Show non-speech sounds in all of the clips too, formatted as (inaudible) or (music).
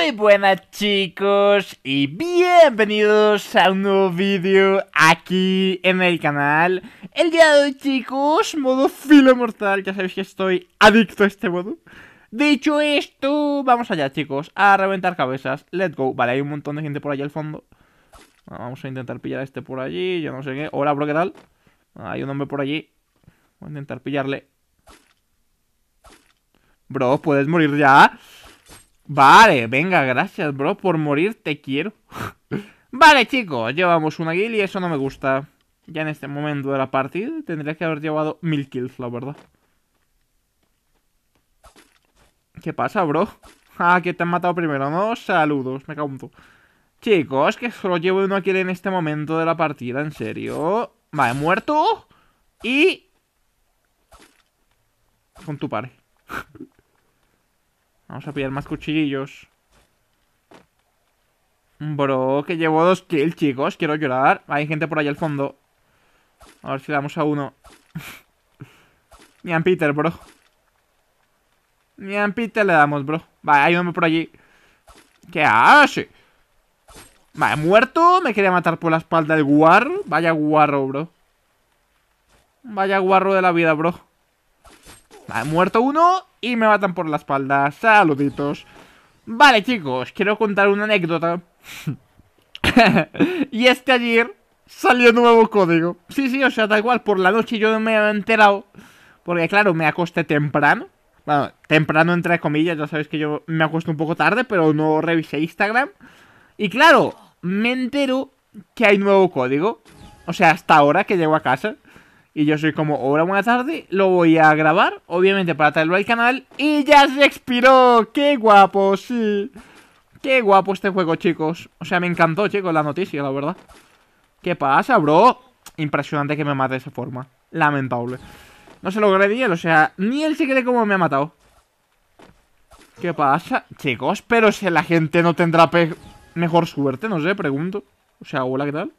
Muy buenas chicos y bienvenidos a un nuevo vídeo aquí en el canal El día de hoy chicos, modo filo mortal, ya sabéis que estoy adicto a este modo Dicho esto, vamos allá chicos, a reventar cabezas, let's go Vale, hay un montón de gente por allá al fondo Vamos a intentar pillar a este por allí, yo no sé qué Hola bro, ¿qué tal? Hay un hombre por allí Voy a intentar pillarle Bro, ¿puedes morir ya? Vale, venga, gracias, bro, por morir te quiero. (laughs) vale, chicos, llevamos una kill y eso no me gusta. Ya en este momento de la partida tendría que haber llevado mil kills, la verdad. ¿Qué pasa, bro? (laughs) Ah, que te han matado primero, ¿no? Saludos, me cago Chicos, que solo llevo uno kill en este momento de la partida, en serio. Vale, muerto. Y... Con tu pare. (laughs) Vamos a pillar más cuchillos. Bro, que llevo dos kills, chicos. Quiero llorar. Hay gente por allá al fondo. A ver si le damos a uno. Ni Peter, bro. Ni Peter le damos, bro. Vale, hay uno por allí. ¿Qué hace? Vale, muerto. Me quería matar por la espalda el guarro. Vaya guarro, bro. Vaya guarro de la vida, bro. Ha muerto uno y me matan por la espalda. Saluditos. Vale, chicos, quiero contar una anécdota. (laughs) y este que ayer salió nuevo código. Sí, sí, o sea, da igual, por la noche yo no me había enterado. Porque claro, me acosté temprano. Bueno, temprano entre comillas, ya sabéis que yo me acuesto un poco tarde, pero no revisé Instagram. Y claro, me entero que hay nuevo código. O sea, hasta ahora que llego a casa. Y yo soy como, hola, buena tarde, lo voy a grabar, obviamente para traerlo al canal. Y ya se expiró, qué guapo, sí. Qué guapo este juego, chicos. O sea, me encantó, chicos, la noticia, la verdad. ¿Qué pasa, bro? Impresionante que me mate de esa forma. Lamentable. No se lo él, o sea, ni él se cree cómo me ha matado. ¿Qué pasa? Chicos, pero si la gente no tendrá mejor suerte, no sé, pregunto. O sea, hola, ¿qué tal?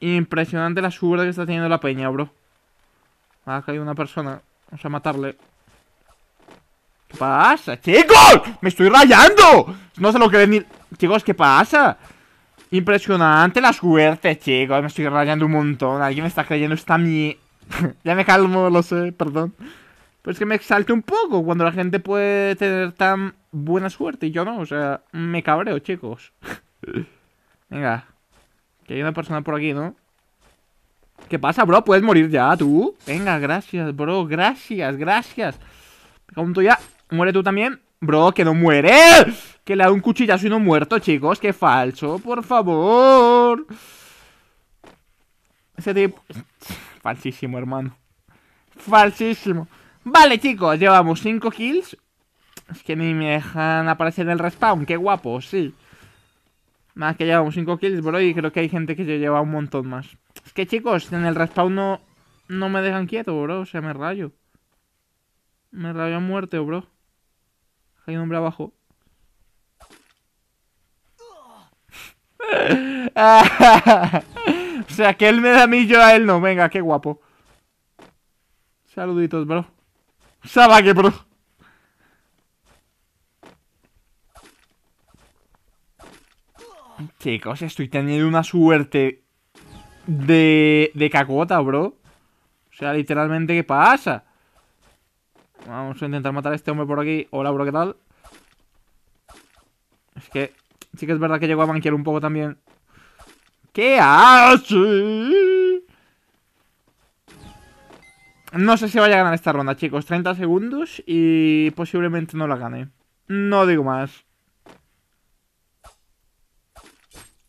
Impresionante la suerte que está teniendo la peña, bro. ha caído una persona. Vamos a matarle. ¿Qué pasa, chicos? ¡Me estoy rayando! No se lo creen ni... Chicos, ¿qué pasa? Impresionante la suerte, chicos. Me estoy rayando un montón. Alguien me está creyendo está mi. (laughs) ya me calmo, lo sé, perdón. Pues es que me exalte un poco cuando la gente puede tener tan buena suerte y yo no. O sea, me cabreo, chicos. (laughs) Venga. Que hay una persona por aquí, ¿no? ¿Qué pasa, bro? ¿Puedes morir ya, tú? Venga, gracias, bro. Gracias, gracias. Me tú ya. Muere tú también. Bro, que no muere. Que le dado un cuchillazo y no muerto, chicos. Qué falso, por favor. Ese tipo... (sniffs) Falsísimo, hermano. Falsísimo. Vale, chicos, llevamos 5 kills. Es que ni me dejan aparecer en el respawn. Qué guapo, sí. Más que llevamos 5 kills, bro, y creo que hay gente que se lleva un montón más. Es que, chicos, en el respawn no, me dejan quieto, bro. O sea, me rayo. Me rayo a muerte, bro. Hay un hombre abajo. (laughs) o sea, que él me da a mí, yo a él no. Venga, qué guapo. Saluditos, bro. Sabaque, bro. Chicos, estoy teniendo una suerte de, de cacota, bro. O sea, literalmente, ¿qué pasa? Vamos a intentar matar a este hombre por aquí. Hola, bro, ¿qué tal? Es que sí que es verdad que llegó a banquear un poco también. ¿Qué hace? No sé si vaya a ganar esta ronda, chicos. 30 segundos y posiblemente no la gane. No digo más.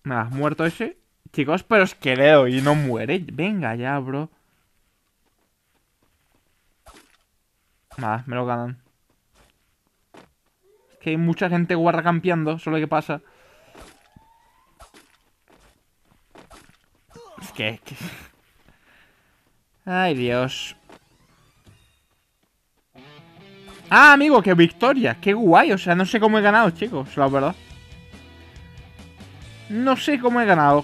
Me muerto ese. Chicos, pero es que leo y no muere. Venga ya, bro. Nada, me lo ganan. Es que hay mucha gente guarda campeando, solo que pasa. es que... Ay, Dios. Ah, amigo, qué victoria. Qué guay. O sea, no sé cómo he ganado, chicos, la verdad. No sé cómo he ganado.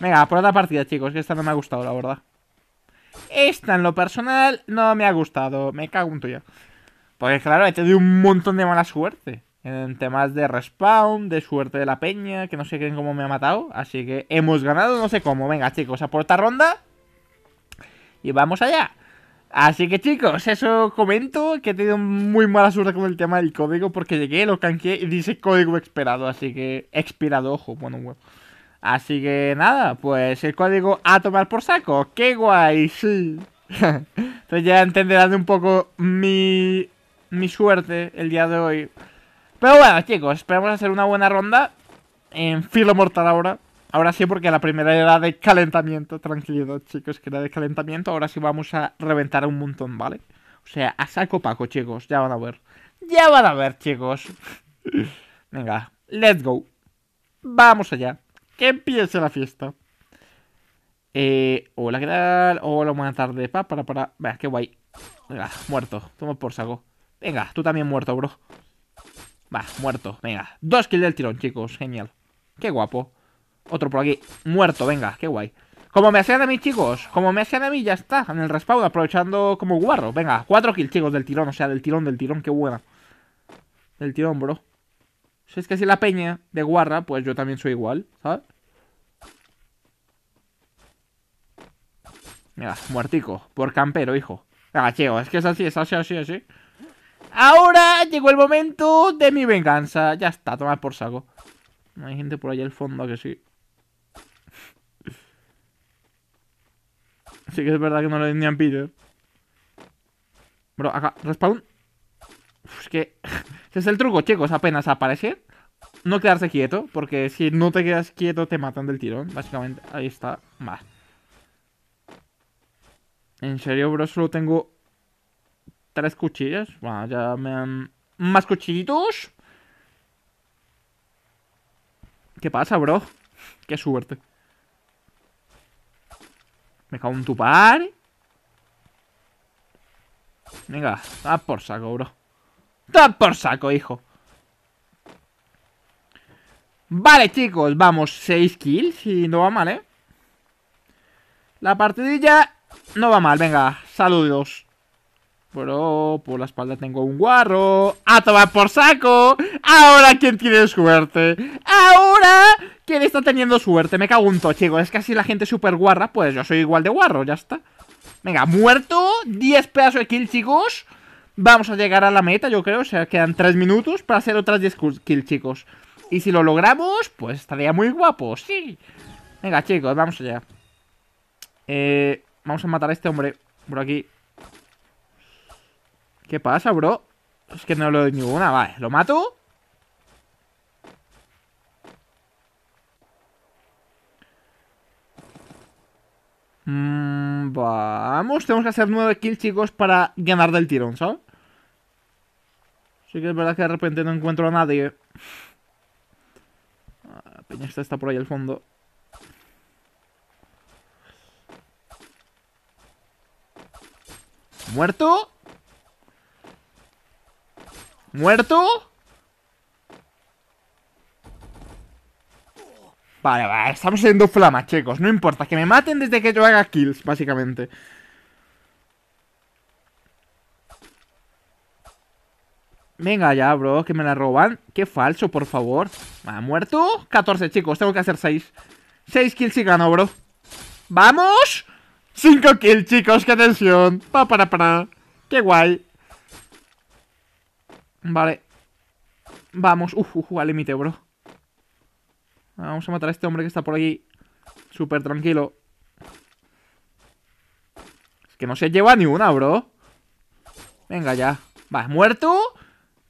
Venga, por otra partida, chicos, que esta no me ha gustado, la verdad. Esta, en lo personal, no me ha gustado. Me cago en tuya. Porque, claro, he tenido un montón de mala suerte. En temas de respawn, de suerte de la peña, que no sé cómo me ha matado. Así que hemos ganado, no sé cómo. Venga, chicos, a por esta ronda. Y vamos allá. Así que chicos, eso comento, que he tenido muy mala suerte con el tema del código, porque llegué, lo canqué y dice código expirado, así que expirado, ojo, bueno, bueno. Así que nada, pues el código a tomar por saco, qué guay, sí. (laughs) Entonces ya entenderán un poco mi, mi suerte el día de hoy. Pero bueno, chicos, esperemos hacer una buena ronda en filo mortal ahora. Ahora sí, porque la primera era de calentamiento. Tranquilidad, chicos, que era de calentamiento. Ahora sí vamos a reventar un montón, ¿vale? O sea, a saco paco, chicos. Ya van a ver. Ya van a ver, chicos. (laughs) Venga, let's go. Vamos allá. Que empiece la fiesta. Eh, hola, ¿qué tal? Hola, buenas tarde. Pa, para, para. Venga, qué guay. Venga, muerto. Toma por saco. Venga, tú también muerto, bro. Va, muerto. Venga. Dos kills del tirón, chicos. Genial. Qué guapo. Otro por aquí. Muerto, venga, qué guay. Como me hacían a mí, chicos. Como me hacían a mí, ya está. En el respawn, aprovechando como guarro. Venga, cuatro kills, chicos, del tirón. O sea, del tirón, del tirón, qué buena. Del tirón, bro. Si es que si la peña de guarra, pues yo también soy igual, ¿sabes? Mira, muertico. Por campero, hijo. Venga, ah, chico, es que es así, es así, así, así. Ahora llegó el momento de mi venganza. Ya está, toma por saco. Hay gente por allá al fondo que sí. Sí que es verdad que no le ni a Bro, acá, respawn. es que... (laughs) Ese es el truco, chicos. Apenas aparecer, no quedarse quieto. Porque si no te quedas quieto, te matan del tirón. Básicamente, ahí está. Va. En serio, bro, solo tengo... Tres cuchillas. Bueno, ya me han... Más cuchillitos. ¿Qué pasa, bro? Qué suerte. Me cago en tu par. Venga, da por saco, bro. Da por saco, hijo. Vale, chicos, vamos, 6 kills y no va mal, ¿eh? La partidilla no va mal, venga, saludos. Bro, por la espalda tengo un guarro. ¡A tomar por saco! ¡Ahora quién tiene suerte! ¡Ahora quién está teniendo suerte! Me cago un chicos Es que así la gente súper guarra, pues yo soy igual de guarro, ya está. Venga, muerto. 10 pedazos de kill, chicos. Vamos a llegar a la meta, yo creo. O sea, quedan 3 minutos para hacer otras 10 kills, chicos. Y si lo logramos, pues estaría muy guapo, sí. Venga, chicos, vamos allá. Eh, vamos a matar a este hombre por aquí. ¿Qué pasa, bro? Es que no le doy ninguna, vale. ¿Lo mato? Mm, vamos, tenemos que hacer nueve kills, chicos, para ganar del tirón, ¿sabes? Sí que es verdad que de repente no encuentro a nadie. Ah, la Peña está, está por ahí al fondo. ¿Muerto? ¿Muerto? Vale, vale, estamos haciendo flamas, chicos No importa, que me maten desde que yo haga kills, básicamente Venga ya, bro, que me la roban Qué falso, por favor ¿Ha muerto? 14, chicos, tengo que hacer 6 6 kills y gano, bro ¡Vamos! 5 kills, chicos, qué tensión Pa, para, para Qué guay Vale. Vamos. Uf, uf, al límite, bro. Vamos a matar a este hombre que está por allí. Súper tranquilo. Es que no se lleva ni una, bro. Venga ya. Va, muerto.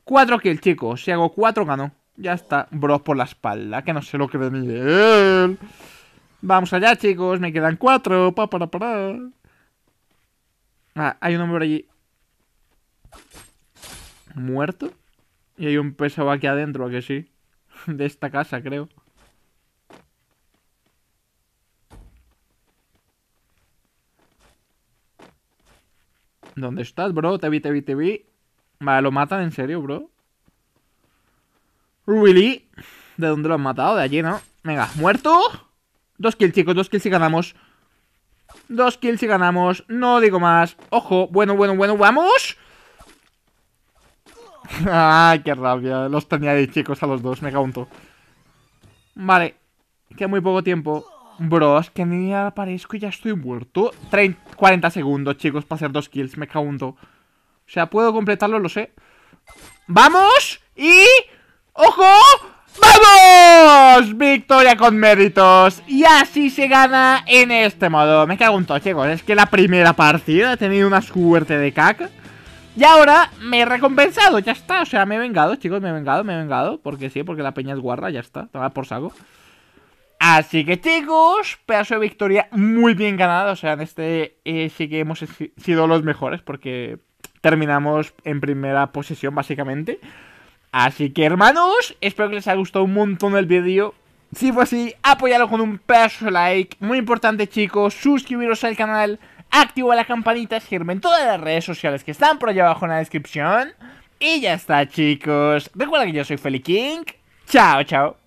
Cuatro kills, chicos. Si hago cuatro, gano. Ya está. Bro, por la espalda. Que no se lo que... él. Vamos allá, chicos. Me quedan cuatro. Pa, para, para. Ah, hay un hombre por allí muerto. Y hay un peso aquí adentro, ¿a que sí? (laughs) De esta casa, creo. ¿Dónde estás, bro? Te vi, te vi, te vi. Vale, lo matan en serio, bro. ¿Really? ¿De dónde lo han matado? De allí, ¿no? Venga, ¿muerto? Dos kills, chicos, dos kills si ganamos. Dos kills si ganamos. No digo más. Ojo, bueno, bueno, bueno, ¡vamos! ah, qué rabia. Los tenía de chicos a los dos, me caunto. Vale, queda muy poco tiempo. Bros, que ni aparezco y ya estoy muerto. 40 segundos, chicos, para hacer dos kills, me caunto. O sea, puedo completarlo, lo sé. ¡Vamos! ¡Y! ¡Ojo! ¡Vamos! Victoria con méritos Y así se gana en este modo Me cago en todo, chicos Es que la primera partida ha tenido una suerte de caca y ahora me he recompensado, ya está. O sea, me he vengado, chicos, me he vengado, me he vengado. Porque sí, porque la peña es guarra, ya está. Toma por saco. Así que, chicos, pedazo de victoria muy bien ganada. O sea, en este eh, sí que hemos sido los mejores porque terminamos en primera posición, básicamente. Así que, hermanos, espero que les haya gustado un montón el vídeo. Si fue así, apoyadlo con un pedazo de like. Muy importante, chicos, suscribiros al canal activa la campanita, sígueme en todas las redes sociales que están por allá abajo en la descripción. Y ya está, chicos. Recuerda que yo soy Feli King. Chao, chao.